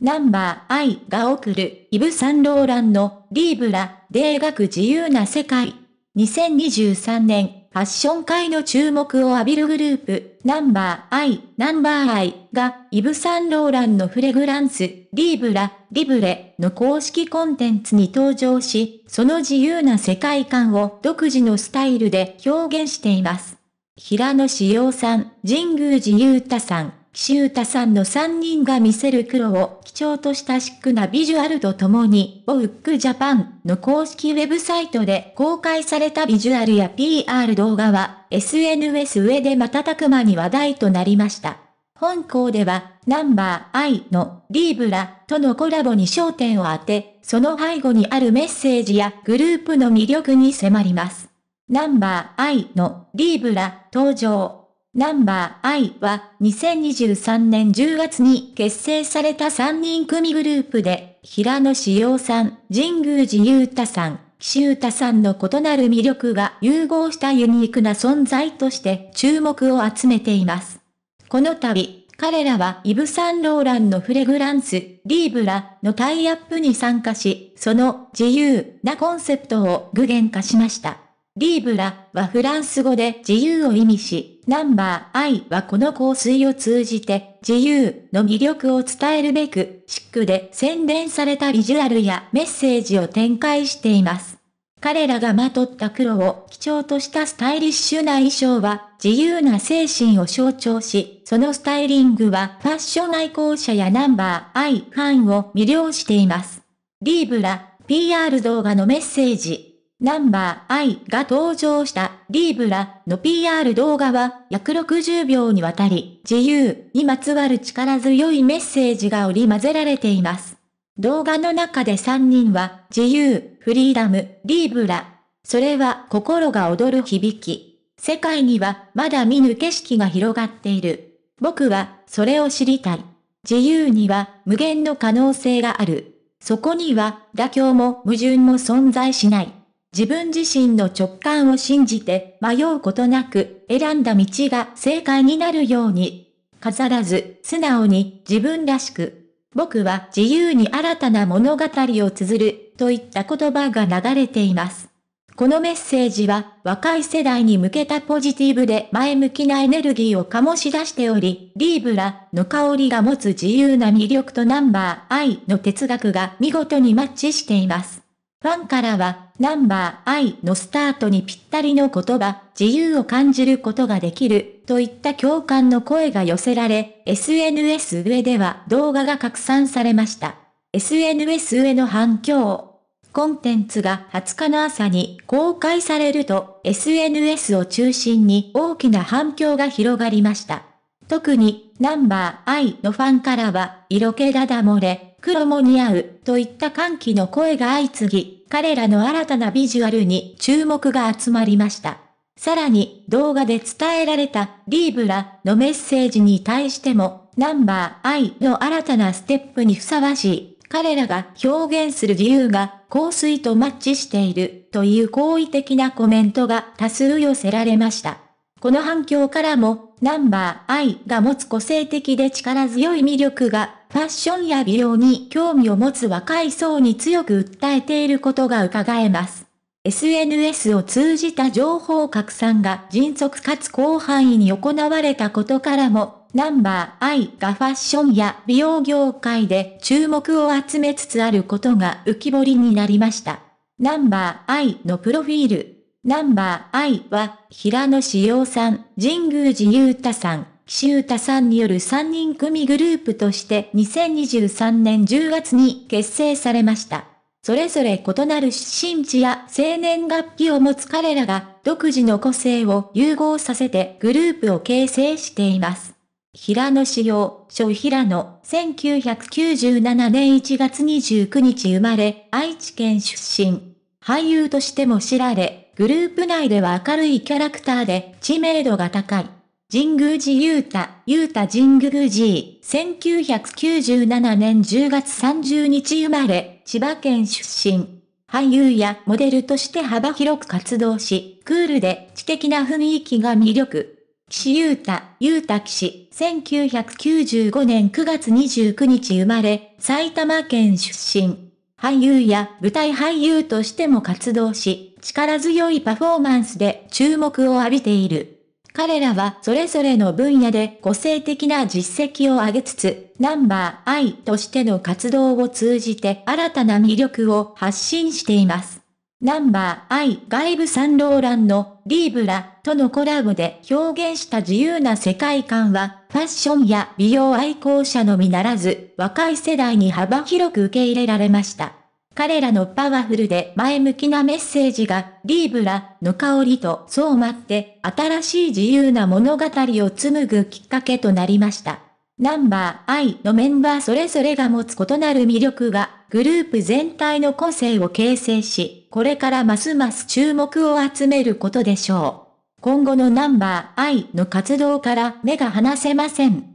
ナンバー I が送る、イブ・サンローランの、リーブラ、で描く自由な世界。2023年、ファッション界の注目を浴びるグループ、ナンバー I、ナンバー I が、イブ・サンローランのフレグランス、リーブラ、リブレの公式コンテンツに登場し、その自由な世界観を独自のスタイルで表現しています。平野志陽さん、神宮寺う太さん、岸歌さんの3人が見せる黒を基調としたシックなビジュアルとともに、ボウックジャパンの公式ウェブサイトで公開されたビジュアルや PR 動画は、SNS 上で瞬く間に話題となりました。本校では、ナンバー I のリーブラとのコラボに焦点を当て、その背後にあるメッセージやグループの魅力に迫ります。ナンバー I のリーブラ登場。ナンバー I は2023年10月に結成された3人組グループで、平野志陽さん、神宮寺勇太さん、岸優太さんの異なる魅力が融合したユニークな存在として注目を集めています。この度、彼らはイブ・サンローランのフレグランス、リーブラのタイアップに参加し、その自由なコンセプトを具現化しました。リーブラはフランス語で自由を意味し、ナンバー I はこの香水を通じて自由の魅力を伝えるべく、シックで洗練されたビジュアルやメッセージを展開しています。彼らがまとった黒を基調としたスタイリッシュな衣装は自由な精神を象徴し、そのスタイリングはファッション愛好者やナンバー I ファンを魅了しています。リーブラ PR 動画のメッセージナンバー I が登場したリーブラの PR 動画は約60秒にわたり自由にまつわる力強いメッセージが織り交ぜられています。動画の中で3人は自由、フリーダム、リーブラ。それは心が踊る響き。世界にはまだ見ぬ景色が広がっている。僕はそれを知りたい。自由には無限の可能性がある。そこには妥協も矛盾も存在しない。自分自身の直感を信じて迷うことなく選んだ道が正解になるように、飾らず素直に自分らしく、僕は自由に新たな物語を綴るといった言葉が流れています。このメッセージは若い世代に向けたポジティブで前向きなエネルギーを醸し出しており、リーブラの香りが持つ自由な魅力とナンバー愛の哲学が見事にマッチしています。ファンからは、ナンバー I のスタートにぴったりの言葉、自由を感じることができる、といった共感の声が寄せられ、SNS 上では動画が拡散されました。SNS 上の反響。コンテンツが20日の朝に公開されると SNS を中心に大きな反響が広がりました。特にナンバー I のファンからは色気だだ漏れ、黒も似合う、といった歓喜の声が相次ぎ、彼らの新たなビジュアルに注目が集まりました。さらに、動画で伝えられた、リーブラのメッセージに対しても、ナンバーイの新たなステップにふさわしい、彼らが表現する理由が、香水とマッチしている、という好意的なコメントが多数寄せられました。この反響からも、ナンバーイが持つ個性的で力強い魅力がファッションや美容に興味を持つ若い層に強く訴えていることが伺えます。SNS を通じた情報拡散が迅速かつ広範囲に行われたことからも、ナンバーアイがファッションや美容業界で注目を集めつつあることが浮き彫りになりました。ナンバーアイのプロフィール。ナンバーアイは、平野志陽さん、神宮寺勇太さん、岸歌さんによる3人組グループとして2023年10月に結成されました。それぞれ異なる出身地や生年月日を持つ彼らが独自の個性を融合させてグループを形成しています。平野志陽、小平野、1997年1月29日生まれ、愛知県出身。俳優としても知られ、グループ内では明るいキャラクターで知名度が高い。神宮寺た、太、う太神宮寺、1997年10月30日生まれ、千葉県出身。俳優やモデルとして幅広く活動し、クールで知的な雰囲気が魅力。岸優太、優太岸、1995年9月29日生まれ、埼玉県出身。俳優や舞台俳優としても活動し、力強いパフォーマンスで注目を浴びている。彼らはそれぞれの分野で個性的な実績を上げつつ、ナンバー I としての活動を通じて新たな魅力を発信しています。ナンバー I 外部サンローランのリーブラとのコラボで表現した自由な世界観は、ファッションや美容愛好者のみならず、若い世代に幅広く受け入れられました。彼らのパワフルで前向きなメッセージが、リーブラの香りと相まって、新しい自由な物語を紡ぐきっかけとなりました。ナンバー I のメンバーそれぞれが持つ異なる魅力が、グループ全体の個性を形成し、これからますます注目を集めることでしょう。今後のナンバー I の活動から目が離せません。